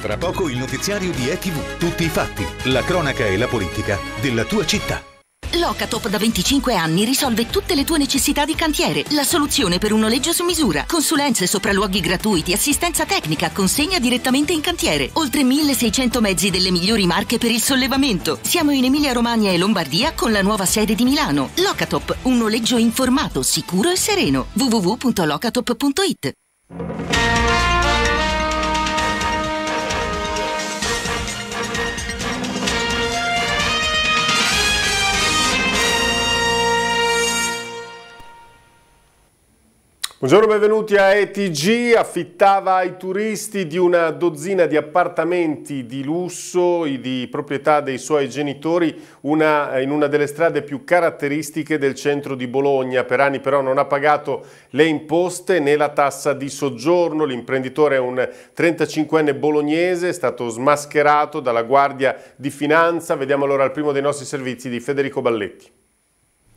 Tra poco il notiziario di ETV. Tutti i fatti, la cronaca e la politica della tua città. Locatop da 25 anni risolve tutte le tue necessità di cantiere. La soluzione per un noleggio su misura. Consulenze, sopralluoghi gratuiti, assistenza tecnica, consegna direttamente in cantiere. Oltre 1600 mezzi delle migliori marche per il sollevamento. Siamo in Emilia-Romagna e Lombardia con la nuova sede di Milano. Locatop, un noleggio informato, sicuro e sereno. www.locatop.it Buongiorno, benvenuti a ETG. Affittava ai turisti di una dozzina di appartamenti di lusso di proprietà dei suoi genitori una, in una delle strade più caratteristiche del centro di Bologna. Per anni però non ha pagato le imposte né la tassa di soggiorno. L'imprenditore è un 35enne bolognese, è stato smascherato dalla Guardia di Finanza. Vediamo allora il primo dei nostri servizi di Federico Balletti.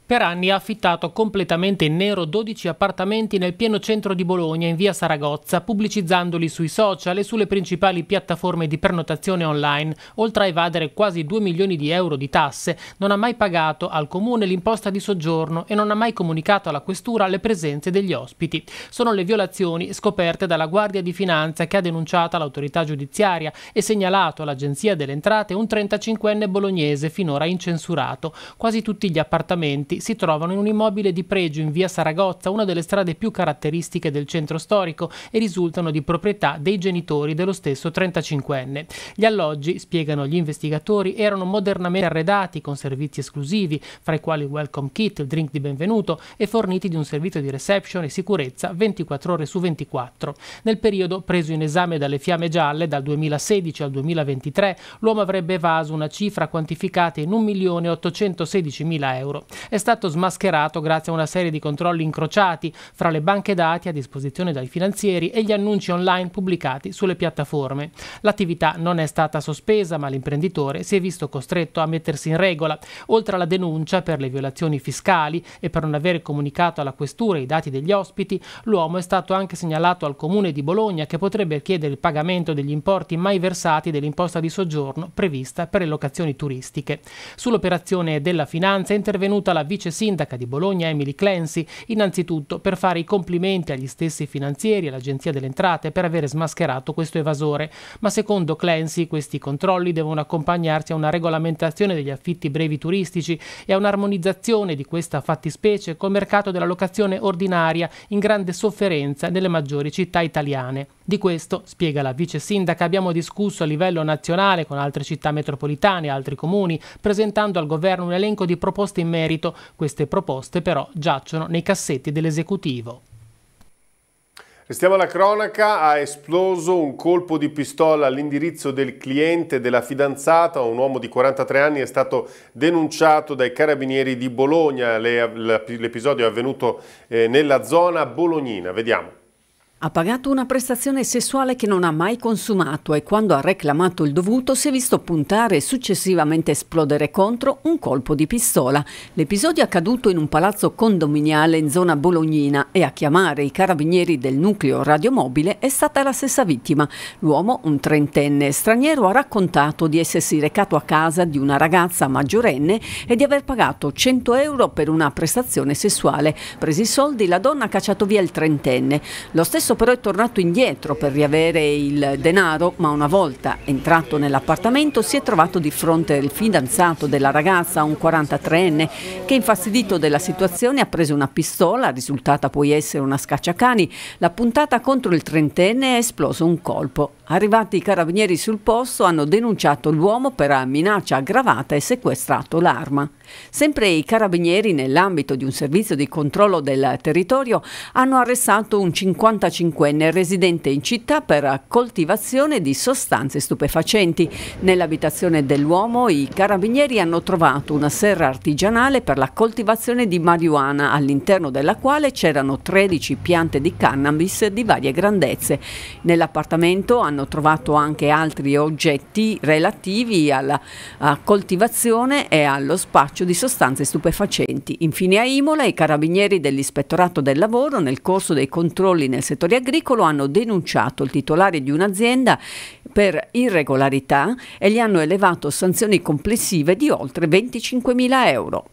Per anni ha affittato completamente in nero 12 appartamenti nel pieno centro di Bologna in via Saragozza, pubblicizzandoli sui social e sulle principali piattaforme di prenotazione online. Oltre a evadere quasi 2 milioni di euro di tasse, non ha mai pagato al comune l'imposta di soggiorno e non ha mai comunicato alla questura le presenze degli ospiti. Sono le violazioni scoperte dalla Guardia di Finanza che ha denunciato all'autorità giudiziaria e segnalato all'Agenzia delle Entrate un 35enne bolognese finora incensurato. Quasi tutti gli appartamenti questi si trovano in un immobile di pregio in via Saragozza, una delle strade più caratteristiche del centro storico, e risultano di proprietà dei genitori dello stesso 35enne. Gli alloggi, spiegano gli investigatori, erano modernamente arredati con servizi esclusivi, fra i quali welcome kit, drink di benvenuto e forniti di un servizio di reception e sicurezza 24 ore su 24. Nel periodo preso in esame dalle fiamme gialle dal 2016 al 2023, l'uomo avrebbe evaso una cifra quantificata in 1.816.000 euro. È stato smascherato grazie a una serie di controlli incrociati fra le banche dati a disposizione dai finanzieri e gli annunci online pubblicati sulle piattaforme. L'attività non è stata sospesa, ma l'imprenditore si è visto costretto a mettersi in regola. Oltre alla denuncia per le violazioni fiscali e per non aver comunicato alla questura i dati degli ospiti, l'uomo è stato anche segnalato al comune di Bologna che potrebbe chiedere il pagamento degli importi mai versati dell'imposta di soggiorno prevista per le locazioni turistiche. Sull'operazione della finanza è intervenuta la vice sindaca di Bologna Emily Clancy, innanzitutto per fare i complimenti agli stessi finanzieri e all'Agenzia delle Entrate per aver smascherato questo evasore, ma secondo Clancy questi controlli devono accompagnarsi a una regolamentazione degli affitti brevi turistici e a un'armonizzazione di questa fattispecie col mercato della locazione ordinaria in grande sofferenza nelle maggiori città italiane. Di questo, spiega la vice sindaca, abbiamo discusso a livello nazionale con altre città metropolitane e altri comuni, presentando al governo un elenco di proposte in merito. Queste proposte però giacciono nei cassetti dell'esecutivo. Restiamo alla cronaca, ha esploso un colpo di pistola all'indirizzo del cliente della fidanzata, un uomo di 43 anni è stato denunciato dai carabinieri di Bologna, l'episodio è avvenuto eh, nella zona bolognina, vediamo. Ha pagato una prestazione sessuale che non ha mai consumato e quando ha reclamato il dovuto si è visto puntare e successivamente esplodere contro un colpo di pistola. L'episodio è accaduto in un palazzo condominiale in zona bolognina e a chiamare i carabinieri del nucleo radiomobile è stata la stessa vittima. L'uomo, un trentenne straniero, ha raccontato di essersi recato a casa di una ragazza maggiorenne e di aver pagato 100 euro per una prestazione sessuale. Presi i soldi la donna ha cacciato via il trentenne. Lo stesso Adesso però è tornato indietro per riavere il denaro, ma una volta entrato nell'appartamento si è trovato di fronte al fidanzato della ragazza, un 43enne, che infastidito della situazione ha preso una pistola, risultata poi essere una scacciacani, l'ha puntata contro il trentenne e è esploso un colpo. Arrivati i carabinieri sul posto hanno denunciato l'uomo per minaccia aggravata e sequestrato l'arma. Sempre i carabinieri, nell'ambito di un servizio di controllo del territorio, hanno arrestato un 55enne residente in città per coltivazione di sostanze stupefacenti. Nell'abitazione dell'uomo i carabinieri hanno trovato una serra artigianale per la coltivazione di marijuana, all'interno della quale c'erano 13 piante di cannabis di varie grandezze. Nell'appartamento hanno trovato anche altri oggetti relativi alla coltivazione e allo spazio spaccio di sostanze stupefacenti. Infine a Imola i carabinieri dell'Ispettorato del Lavoro nel corso dei controlli nel settore agricolo hanno denunciato il titolare di un'azienda per irregolarità e gli hanno elevato sanzioni complessive di oltre 25.000 euro.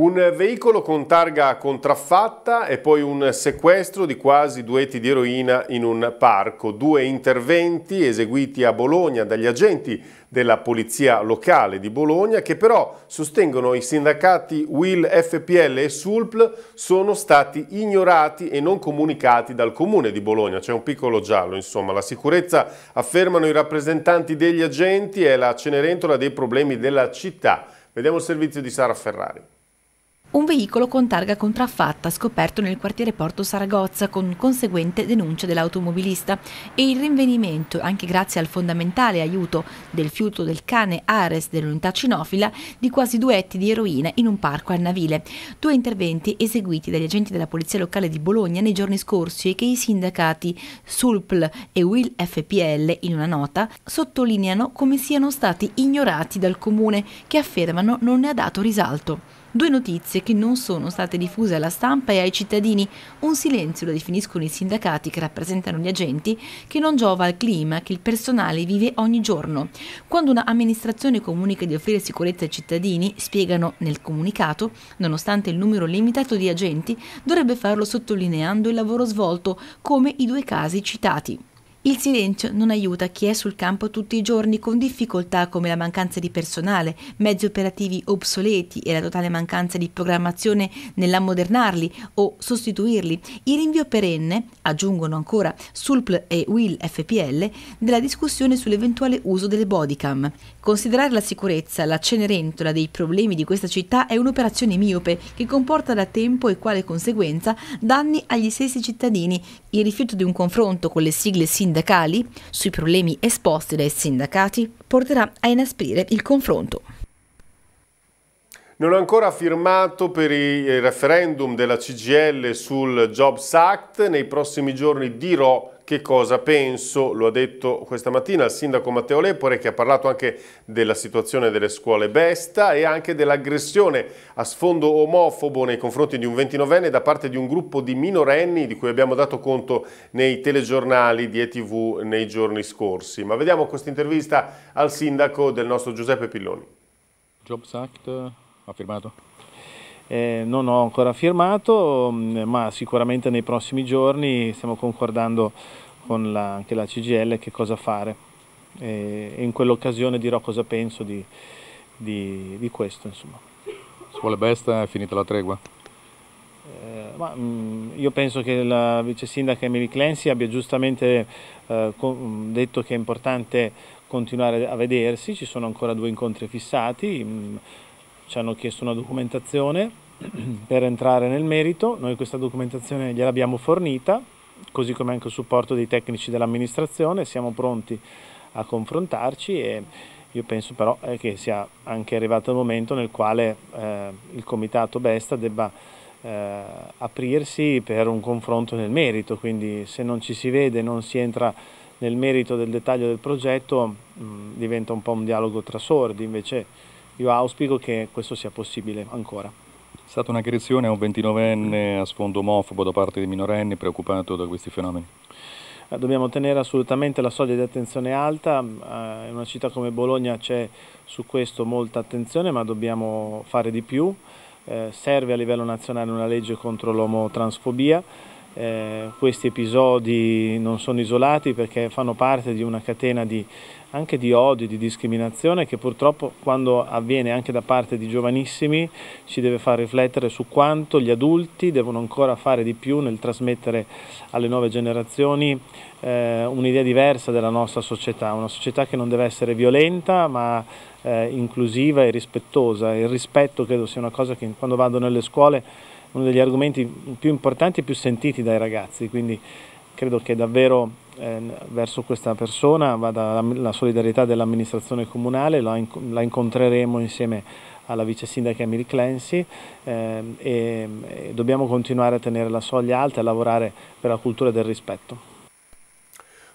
Un veicolo con targa contraffatta e poi un sequestro di quasi due etti di eroina in un parco. Due interventi eseguiti a Bologna dagli agenti della polizia locale di Bologna che però sostengono i sindacati Will, FPL e Sulpl sono stati ignorati e non comunicati dal comune di Bologna. C'è un piccolo giallo, insomma. La sicurezza, affermano i rappresentanti degli agenti, è la cenerentola dei problemi della città. Vediamo il servizio di Sara Ferrari. Un veicolo con targa contraffatta scoperto nel quartiere Porto Saragozza con conseguente denuncia dell'automobilista e il rinvenimento, anche grazie al fondamentale aiuto del fiuto del cane Ares dell'unità cinofila, di quasi due etti di eroina in un parco a Navile. Due interventi eseguiti dagli agenti della Polizia Locale di Bologna nei giorni scorsi e che i sindacati Sulpl e Will FPL, in una nota, sottolineano come siano stati ignorati dal comune che affermano non ne ha dato risalto. Due notizie che non sono state diffuse alla stampa e ai cittadini, un silenzio lo definiscono i sindacati che rappresentano gli agenti, che non giova al clima che il personale vive ogni giorno. Quando un'amministrazione comunica di offrire sicurezza ai cittadini, spiegano nel comunicato, nonostante il numero limitato di agenti, dovrebbe farlo sottolineando il lavoro svolto, come i due casi citati. Il silenzio non aiuta chi è sul campo tutti i giorni con difficoltà come la mancanza di personale, mezzi operativi obsoleti e la totale mancanza di programmazione nell'ammodernarli o sostituirli, il rinvio perenne, aggiungono ancora Sulpl e Will FPL, della discussione sull'eventuale uso delle bodycam, Considerare la sicurezza la cenerentola dei problemi di questa città è un'operazione miope che comporta da tempo e quale conseguenza danni agli stessi cittadini. Il rifiuto di un confronto con le sigle sindacali sui problemi esposti dai sindacati porterà a inasprire il confronto. Non ho ancora firmato per il referendum della CGL sul Jobs Act, nei prossimi giorni dirò che cosa penso, lo ha detto questa mattina il sindaco Matteo Lepore che ha parlato anche della situazione delle scuole Besta e anche dell'aggressione a sfondo omofobo nei confronti di un 29enne da parte di un gruppo di minorenni di cui abbiamo dato conto nei telegiornali di ETV nei giorni scorsi. Ma vediamo questa intervista al sindaco del nostro Giuseppe Pilloni. Jobs Act ha firmato? Eh, non ho ancora firmato, mm, ma sicuramente nei prossimi giorni stiamo concordando con la, anche la CGL che cosa fare. E in quell'occasione dirò cosa penso di, di, di questo. Insomma. Se vuole besta è finita la tregua? Eh, ma, mh, mm, io penso che la vice sindaca Emily Clancy abbia giustamente eh, mm, detto che è importante continuare a vedersi, ci sono ancora due incontri fissati. Mh, ci hanno chiesto una documentazione per entrare nel merito, noi questa documentazione gliel'abbiamo fornita, così come anche il supporto dei tecnici dell'amministrazione, siamo pronti a confrontarci e io penso però eh, che sia anche arrivato il momento nel quale eh, il comitato Besta debba eh, aprirsi per un confronto nel merito, quindi se non ci si vede, non si entra nel merito del dettaglio del progetto, mh, mm, diventa un po' un dialogo tra sordi, invece io auspico che questo sia possibile ancora. È stata un'aggressione a un 29enne a sfondo omofobo da parte di minorenni preoccupato da questi fenomeni? Eh, dobbiamo tenere assolutamente la soglia di attenzione alta, eh, in una città come Bologna c'è su questo molta attenzione ma dobbiamo fare di più, eh, serve a livello nazionale una legge contro l'omotransfobia, eh, questi episodi non sono isolati perché fanno parte di una catena di, anche di odio, di discriminazione che purtroppo quando avviene anche da parte di giovanissimi ci deve far riflettere su quanto gli adulti devono ancora fare di più nel trasmettere alle nuove generazioni eh, un'idea diversa della nostra società, una società che non deve essere violenta ma eh, inclusiva e rispettosa. Il rispetto credo sia una cosa che quando vado nelle scuole uno degli argomenti più importanti e più sentiti dai ragazzi, quindi credo che davvero eh, verso questa persona vada la, la solidarietà dell'amministrazione comunale, la, inc la, incontreremo insieme alla vice sindaca Emily Clancy eh, e, e dobbiamo continuare a tenere la soglia alta e lavorare per la cultura del rispetto.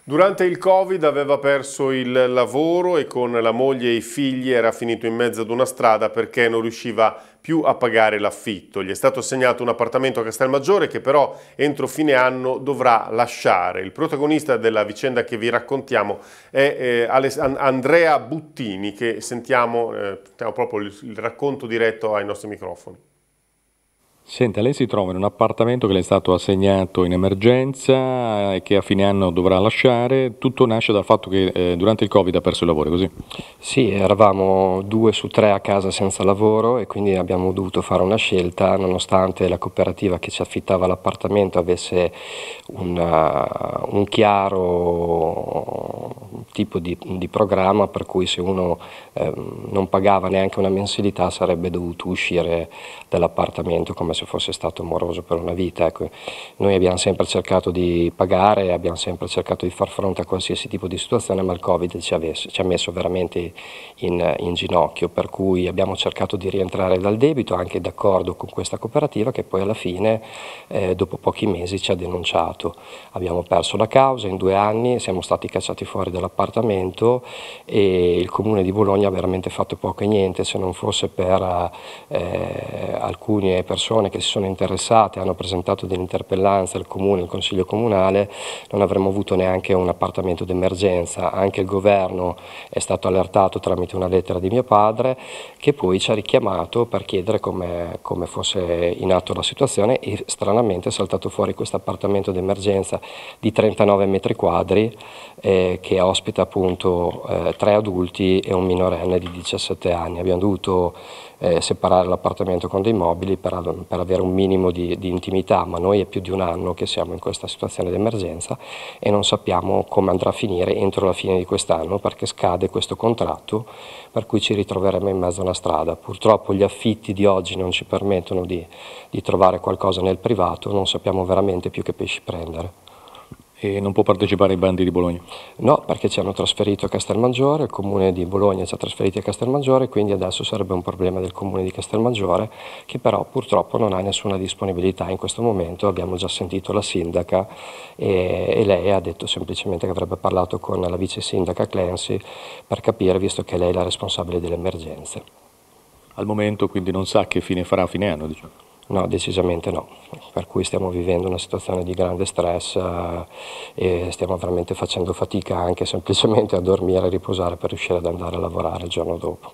Durante il Covid aveva perso il lavoro e con la moglie e i figli era finito in mezzo ad una strada perché non riusciva a più a pagare l'affitto. Gli è stato assegnato un appartamento a Castelmaggiore che però entro fine anno dovrà lasciare. Il protagonista della vicenda che vi raccontiamo è eh, Andrea Buttini che sentiamo, eh, sentiamo proprio il racconto diretto ai nostri microfoni. Senta, lei si trova in un appartamento che le è stato assegnato in emergenza e che a fine anno dovrà lasciare. Tutto nasce dal fatto che eh, durante il Covid ha perso il lavoro, così? Sì, eravamo due su tre a casa senza lavoro e quindi abbiamo dovuto fare una scelta, nonostante la cooperativa che ci affittava l'appartamento avesse una, eh, un chiaro tipo di, di programma per cui se uno eh, non pagava neanche una mensilità sarebbe dovuto uscire dall'appartamento come se fosse stato moroso per una vita. Ecco, noi abbiamo sempre cercato di pagare, abbiamo sempre cercato di far fronte a qualsiasi tipo di situazione, ma il Covid ci, avesse, ci ha messo veramente in, in ginocchio, per cui abbiamo cercato di rientrare dal debito anche d'accordo con questa cooperativa che poi alla fine, eh, dopo pochi mesi, ci ha denunciato. Abbiamo perso la causa in due anni, siamo stati cacciati fuori dall'appartamento appartamento e il comune di Bologna ha veramente fatto poco e niente se non fosse per eh, alcune persone che si sono interessate, hanno presentato delle interpellanze al comune, al consiglio comunale, non avremmo avuto neanche un appartamento d'emergenza, anche il governo è stato allertato tramite una lettera di mio padre che poi ci ha richiamato per chiedere come, come fosse in atto la situazione e stranamente è saltato fuori questo appartamento d'emergenza di 39 metri quadri eh, che ospita ospita appunto eh, tre adulti e un minorenne di 17 anni. Abbiamo dovuto eh, separare l'appartamento con dei mobili per, per avere un minimo di, di, intimità, ma noi è più di un anno che siamo in questa situazione di emergenza e non sappiamo come andrà a finire entro la fine di quest'anno perché scade questo contratto per cui ci ritroveremo in mezzo a una strada. Purtroppo gli affitti di oggi non ci permettono di, di trovare qualcosa nel privato, non sappiamo veramente più che pesci prendere e non può partecipare ai bandi di Bologna? No, perché ci hanno trasferito a Castelmaggiore, il comune di Bologna ci ha trasferiti a Castelmaggiore, quindi adesso sarebbe un problema del comune di Castelmaggiore che però purtroppo non ha nessuna disponibilità in questo momento, abbiamo già sentito la sindaca e, e lei ha detto semplicemente che avrebbe parlato con la vice sindaca Clancy per capire, visto che lei è la responsabile delle emergenze. Al momento quindi non sa che fine farà a fine anno, diciamo. No, decisamente no, per cui stiamo vivendo una situazione di grande stress eh, e stiamo veramente facendo fatica anche semplicemente a dormire e riposare per riuscire ad andare a lavorare il giorno dopo.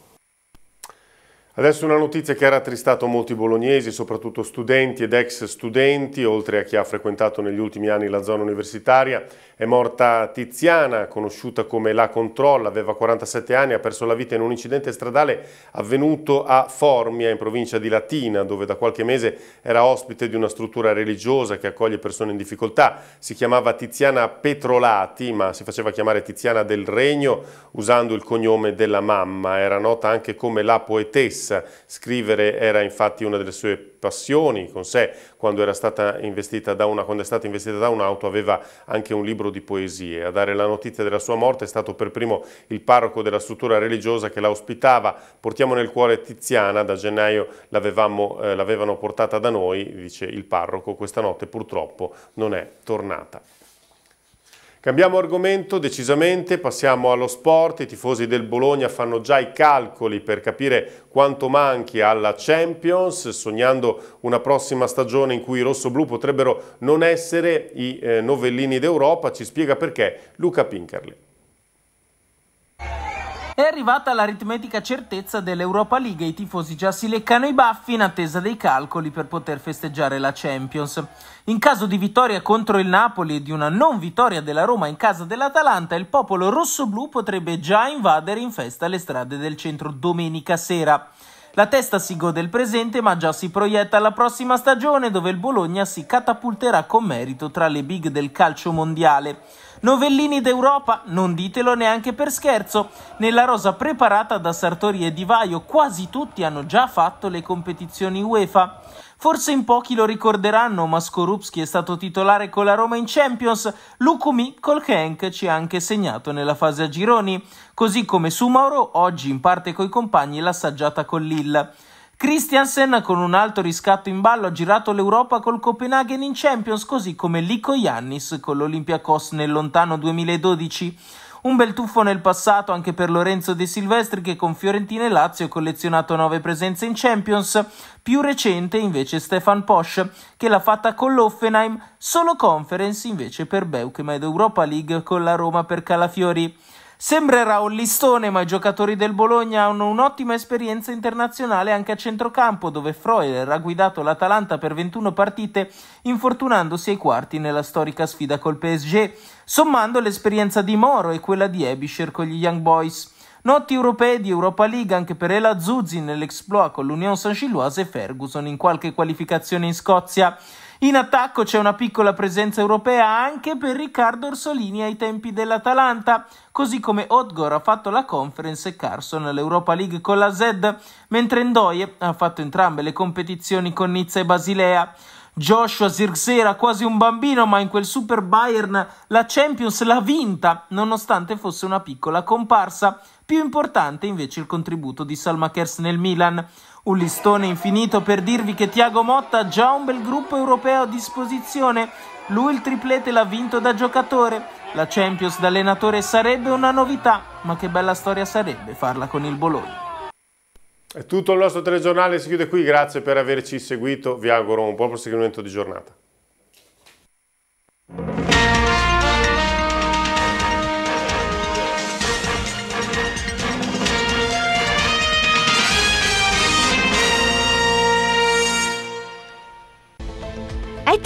Adesso una notizia che ha rattristato molti bolognesi, soprattutto studenti ed ex studenti, oltre a chi ha frequentato negli ultimi anni la zona universitaria. È morta Tiziana, conosciuta come La Controlla, aveva 47 anni, ha perso la vita in un incidente stradale avvenuto a Formia, in provincia di Latina, dove da qualche mese era ospite di una struttura religiosa che accoglie persone in difficoltà. Si chiamava Tiziana Petrolati, ma si faceva chiamare Tiziana del Regno usando il cognome della mamma. Era nota anche come la poetessa stessa. Scrivere era infatti una delle sue passioni con sé. Quando, era stata investita da una, quando è stata investita da un'auto aveva anche un libro di poesie. A dare la notizia della sua morte è stato per primo il parroco della struttura religiosa che la ospitava. Portiamo nel cuore Tiziana, da gennaio eh, l'avevano eh, portata da noi, dice il parroco, questa notte purtroppo non è tornata. Cambiamo argomento decisamente, passiamo allo sport, i tifosi del Bologna fanno già i calcoli per capire quanto manchi alla Champions, sognando una prossima stagione in cui i rossoblù potrebbero non essere i eh, novellini d'Europa, ci spiega perché Luca Pinkerle. È arrivata l'aritmetica certezza dell'Europa League e i tifosi già si leccano i baffi in attesa dei calcoli per poter festeggiare la Champions. In caso di vittoria contro il Napoli e di una non vittoria della Roma in casa dell'Atalanta, il popolo rossoblù potrebbe già invadere in festa le strade del centro domenica sera. La testa si gode il presente ma già si proietta alla prossima stagione dove il Bologna si catapulterà con merito tra le big del calcio mondiale. Novellini d'Europa, non ditelo neanche per scherzo, nella rosa preparata da Sartori e Di Vaio quasi tutti hanno già fatto le competizioni UEFA. Forse in pochi lo ricorderanno, ma Skorupski è stato titolare con la Roma in Champions, Lukumi col Henk ci ha anche segnato nella fase a gironi, così come Sumauro oggi in parte coi compagni l'assaggiata con Lille. Christiansen con un alto riscatto in ballo ha girato l'Europa col Copenaghen in Champions, così come Lico Yannis con l'Olympiakos nel lontano 2012. Un bel tuffo nel passato anche per Lorenzo De Silvestri che con Fiorentina e Lazio ha collezionato 9 presenze in Champions. Più recente invece Stefan Posch che l'ha fatta con l'Offenheim, solo conference invece per Beuke ed Europa League con la Roma per Calafiori. Sembrerà un listone, ma i giocatori del Bologna hanno un'ottima esperienza internazionale anche a centrocampo, dove Freuler ha guidato l'Atalanta per 21 partite, infortunandosi ai quarti nella storica sfida col PSG, sommando l'esperienza di Moro e quella di Ebischer con gli Young Boys. Notti europee di Europa League anche per Ela Zuzzi nell'exploit con l'Union Saint-Gilloise e Ferguson in qualche qualificazione in Scozia. In attacco c'è una piccola presenza europea anche per Riccardo Orsolini ai tempi dell'Atalanta, così come Odgor ha fatto la conference e Carson l'Europa League con la Z, mentre Ndoye ha fatto entrambe le competizioni con Nizza e Basilea. Joshua Zirkzee era quasi un bambino, ma in quel Super Bayern la Champions l'ha vinta, nonostante fosse una piccola comparsa. Più importante invece il contributo di Salmakers nel Milan. Un listone infinito per dirvi che Tiago Motta ha già un bel gruppo europeo a disposizione. Lui il triplete l'ha vinto da giocatore. La Champions da allenatore sarebbe una novità, ma che bella storia sarebbe farla con il Bologna. È tutto il nostro telegiornale, si chiude qui, grazie per averci seguito, vi auguro un buon proseguimento di giornata.